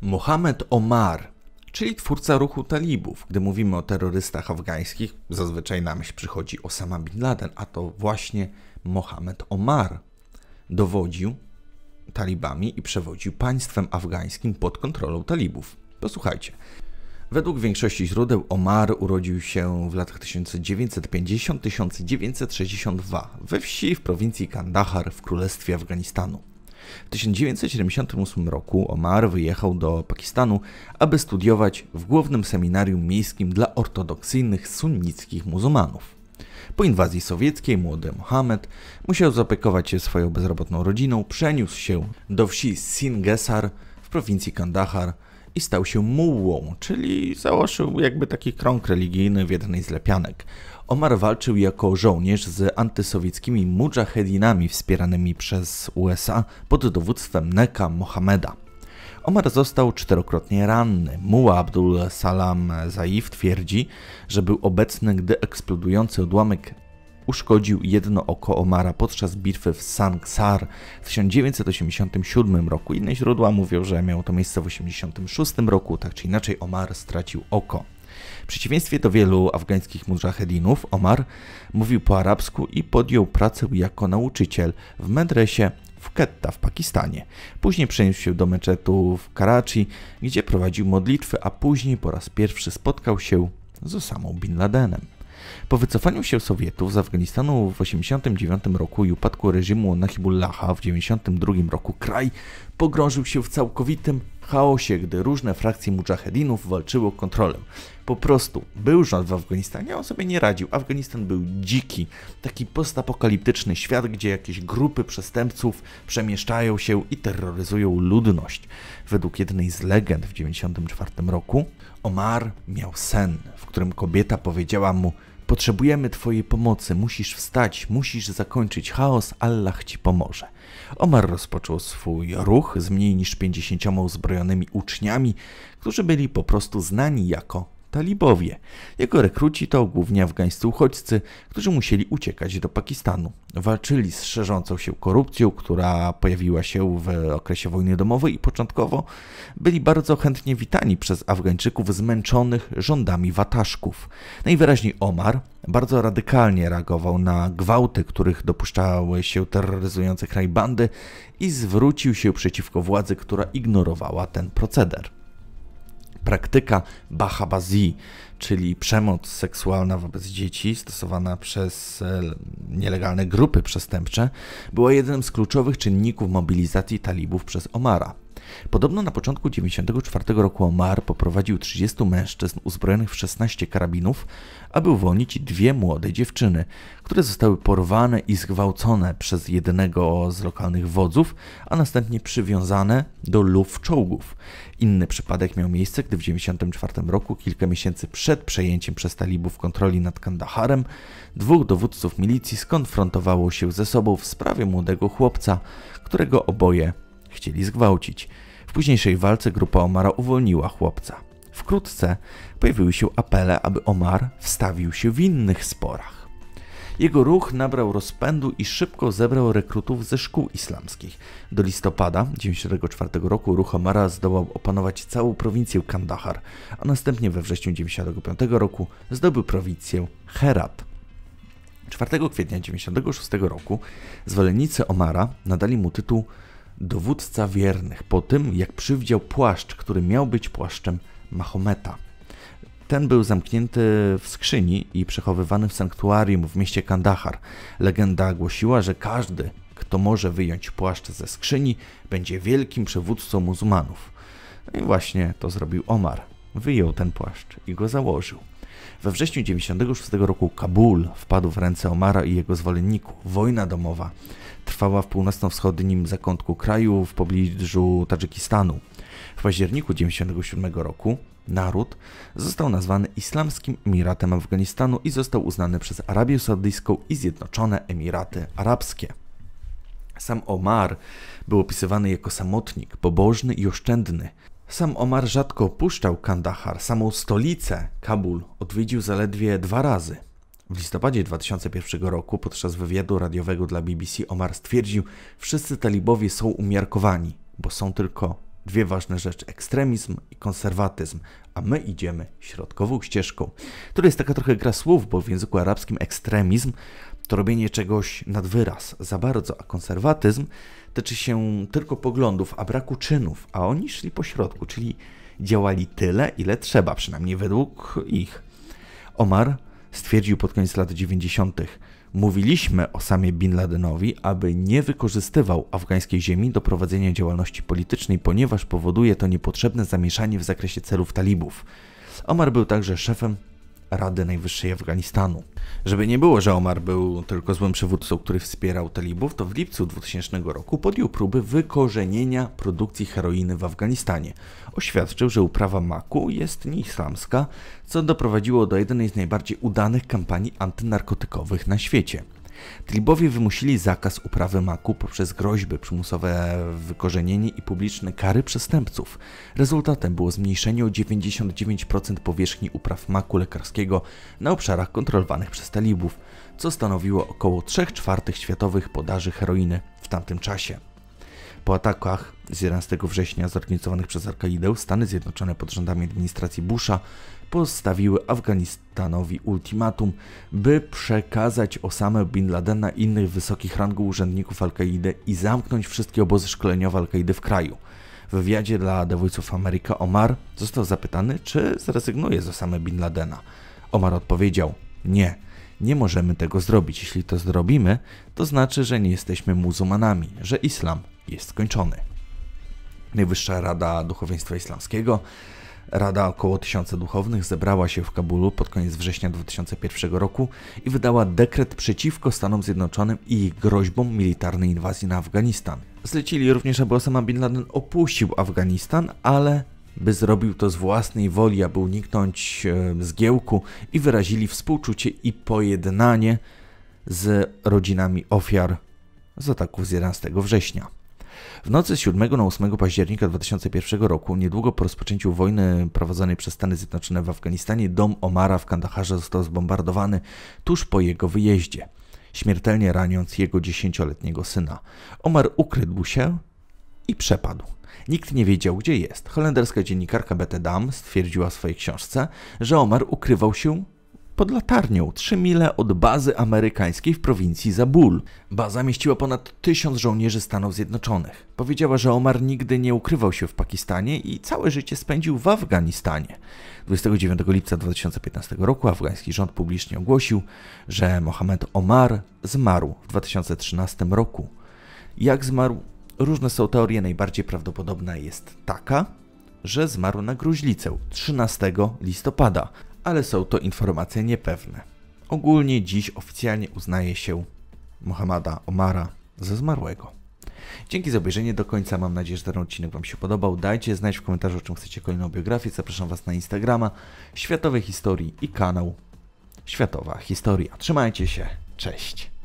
Mohamed Omar, czyli twórca ruchu talibów. Gdy mówimy o terrorystach afgańskich, zazwyczaj na myśl przychodzi Osama Bin Laden, a to właśnie Mohamed Omar dowodził talibami i przewodził państwem afgańskim pod kontrolą talibów. Posłuchajcie. Według większości źródeł Omar urodził się w latach 1950-1962 we wsi w prowincji Kandahar w Królestwie Afganistanu. W 1978 roku Omar wyjechał do Pakistanu, aby studiować w głównym seminarium miejskim dla ortodoksyjnych sunnickich muzułmanów. Po inwazji sowieckiej młody Mohamed musiał zapekować się swoją bezrobotną rodziną, przeniósł się do wsi Singesar w prowincji Kandahar, i stał się mułą, czyli założył jakby taki krąg religijny w jednej z lepianek. Omar walczył jako żołnierz z antysowieckimi mujahedinami wspieranymi przez USA pod dowództwem Neka Mohameda. Omar został czterokrotnie ranny. Muła Abdul Salam Zaif twierdzi, że był obecny, gdy eksplodujący odłamek uszkodził jedno oko Omara podczas bitwy w Sanksar w 1987 roku. Inne źródła mówią, że miało to miejsce w 1986 roku, tak czy inaczej Omar stracił oko. W przeciwieństwie do wielu afgańskich mujahedinów, Omar mówił po arabsku i podjął pracę jako nauczyciel w medresie w Ketta w Pakistanie. Później przeniósł się do meczetu w Karachi, gdzie prowadził modlitwy, a później po raz pierwszy spotkał się z Osamą Bin Ladenem. Po wycofaniu się Sowietów z Afganistanu w 1989 roku i upadku reżimu Nahibullaha w 1992 roku kraj pogrążył się w całkowitym chaosie, gdy różne frakcje mujahedinów walczyły o kontrolę. Po prostu był rząd w Afganistanie, on sobie nie radził. Afganistan był dziki, taki postapokaliptyczny świat, gdzie jakieś grupy przestępców przemieszczają się i terroryzują ludność. Według jednej z legend w 1994 roku Omar miał sen, w którym kobieta powiedziała mu, Potrzebujemy Twojej pomocy, musisz wstać, musisz zakończyć chaos, Allah ci pomoże. Omar rozpoczął swój ruch z mniej niż pięćdziesięcioma uzbrojonymi uczniami, którzy byli po prostu znani jako talibowie. Jego rekruci to głównie afgańscy uchodźcy, którzy musieli uciekać do Pakistanu. Walczyli z szerzącą się korupcją, która pojawiła się w okresie wojny domowej i początkowo byli bardzo chętnie witani przez Afgańczyków zmęczonych rządami wataszków. Najwyraźniej Omar bardzo radykalnie reagował na gwałty, których dopuszczały się terroryzujące kraj bandy i zwrócił się przeciwko władzy, która ignorowała ten proceder praktyka bahabazi, czyli przemoc seksualna wobec dzieci stosowana przez e, nielegalne grupy przestępcze, była jednym z kluczowych czynników mobilizacji talibów przez Omara. Podobno na początku 1994 roku Omar poprowadził 30 mężczyzn uzbrojonych w 16 karabinów, aby uwolnić dwie młode dziewczyny, które zostały porwane i zgwałcone przez jednego z lokalnych wodzów, a następnie przywiązane do luf czołgów. Inny przypadek miał miejsce, gdy w 1994 roku, kilka miesięcy przed przejęciem przez talibów kontroli nad Kandaharem, dwóch dowódców milicji skonfrontowało się ze sobą w sprawie młodego chłopca, którego oboje chcieli zgwałcić. W późniejszej walce grupa Omara uwolniła chłopca. Wkrótce pojawiły się apele, aby Omar wstawił się w innych sporach. Jego ruch nabrał rozpędu i szybko zebrał rekrutów ze szkół islamskich. Do listopada 1994 roku ruch Omara zdołał opanować całą prowincję Kandahar, a następnie we wrześniu 1995 roku zdobył prowincję Herat. 4 kwietnia 1996 roku zwolennicy Omara nadali mu tytuł dowódca wiernych, po tym jak przywdział płaszcz, który miał być płaszczem Mahometa. Ten był zamknięty w skrzyni i przechowywany w sanktuarium w mieście Kandahar. Legenda głosiła, że każdy, kto może wyjąć płaszcz ze skrzyni, będzie wielkim przywódcą muzułmanów. No i właśnie to zrobił Omar. Wyjął ten płaszcz i go założył. We wrześniu 96 roku Kabul wpadł w ręce Omara i jego zwolenników. Wojna domowa trwała w północno-wschodnim zakątku kraju w pobliżu Tadżykistanu. W październiku 1997 roku naród został nazwany Islamskim Emiratem Afganistanu i został uznany przez Arabię Saudyjską i Zjednoczone Emiraty Arabskie. Sam Omar był opisywany jako samotnik, pobożny i oszczędny. Sam Omar rzadko opuszczał Kandahar, samą stolicę Kabul odwiedził zaledwie dwa razy. W listopadzie 2001 roku podczas wywiadu radiowego dla BBC Omar stwierdził, wszyscy talibowie są umiarkowani, bo są tylko dwie ważne rzeczy: ekstremizm i konserwatyzm, a my idziemy środkową ścieżką. To jest taka trochę gra słów, bo w języku arabskim ekstremizm to robienie czegoś nad wyraz za bardzo, a konserwatyzm tyczy się tylko poglądów, a braku czynów, a oni szli po środku, czyli działali tyle, ile trzeba, przynajmniej według ich. Omar Stwierdził pod koniec lat 90. Mówiliśmy o samie Bin Ladenowi, aby nie wykorzystywał afgańskiej ziemi do prowadzenia działalności politycznej, ponieważ powoduje to niepotrzebne zamieszanie w zakresie celów talibów. Omar był także szefem Rady Najwyższej Afganistanu. Żeby nie było, że Omar był tylko złym przywódcą, który wspierał talibów, to w lipcu 2000 roku podjął próby wykorzenienia produkcji heroiny w Afganistanie. Oświadczył, że uprawa maku jest nieislamska, co doprowadziło do jednej z najbardziej udanych kampanii antynarkotykowych na świecie. Tlibowie wymusili zakaz uprawy maku poprzez groźby, przymusowe wykorzenienie i publiczne kary przestępców. Rezultatem było zmniejszenie o 99% powierzchni upraw maku lekarskiego na obszarach kontrolowanych przez talibów, co stanowiło około 3 czwartych światowych podaży heroiny w tamtym czasie. Po atakach z 11 września zorganizowanych przez Arkaideł, Stany Zjednoczone pod rządami administracji Busha postawiły Afganistanowi ultimatum, by przekazać Osamę Bin Ladena i innych wysokich rangu urzędników Al-Kaidy i zamknąć wszystkie obozy szkoleniowe Al-Kaidy w kraju. W wywiadzie dla dowódców Ameryka Omar został zapytany, czy zrezygnuje z Osamy Bin Ladena. Omar odpowiedział: Nie, nie możemy tego zrobić. Jeśli to zrobimy, to znaczy, że nie jesteśmy muzułmanami, że islam jest skończony. Najwyższa Rada Duchowieństwa Islamskiego Rada około tysiąca duchownych zebrała się w Kabulu pod koniec września 2001 roku i wydała dekret przeciwko Stanom Zjednoczonym i ich groźbom militarnej inwazji na Afganistan. Zlecili również, aby Osama Bin Laden opuścił Afganistan, ale by zrobił to z własnej woli, aby uniknąć e, zgiełku i wyrazili współczucie i pojednanie z rodzinami ofiar z ataków z 11 września. W nocy z 7 na 8 października 2001 roku, niedługo po rozpoczęciu wojny prowadzonej przez Stany Zjednoczone w Afganistanie, dom Omara w Kandaharze został zbombardowany tuż po jego wyjeździe, śmiertelnie raniąc jego dziesięcioletniego syna. Omar ukrył się i przepadł. Nikt nie wiedział, gdzie jest. Holenderska dziennikarka Bette Dam stwierdziła w swojej książce, że Omar ukrywał się pod latarnią 3 mile od bazy amerykańskiej w prowincji Zabul. Baza mieściła ponad tysiąc żołnierzy Stanów Zjednoczonych. Powiedziała, że Omar nigdy nie ukrywał się w Pakistanie i całe życie spędził w Afganistanie. 29 lipca 2015 roku afgański rząd publicznie ogłosił, że Mohamed Omar zmarł w 2013 roku. Jak zmarł? Różne są teorie, najbardziej prawdopodobna jest taka, że zmarł na gruźlicę 13 listopada, ale są to informacje niepewne. Ogólnie dziś oficjalnie uznaje się Mohameda Omara za zmarłego. Dzięki za obejrzenie do końca. Mam nadzieję, że ten odcinek Wam się podobał. Dajcie znać w komentarzu, o czym chcecie kolejną biografię. Zapraszam Was na Instagrama, Światowej Historii i kanał Światowa Historia. Trzymajcie się. Cześć.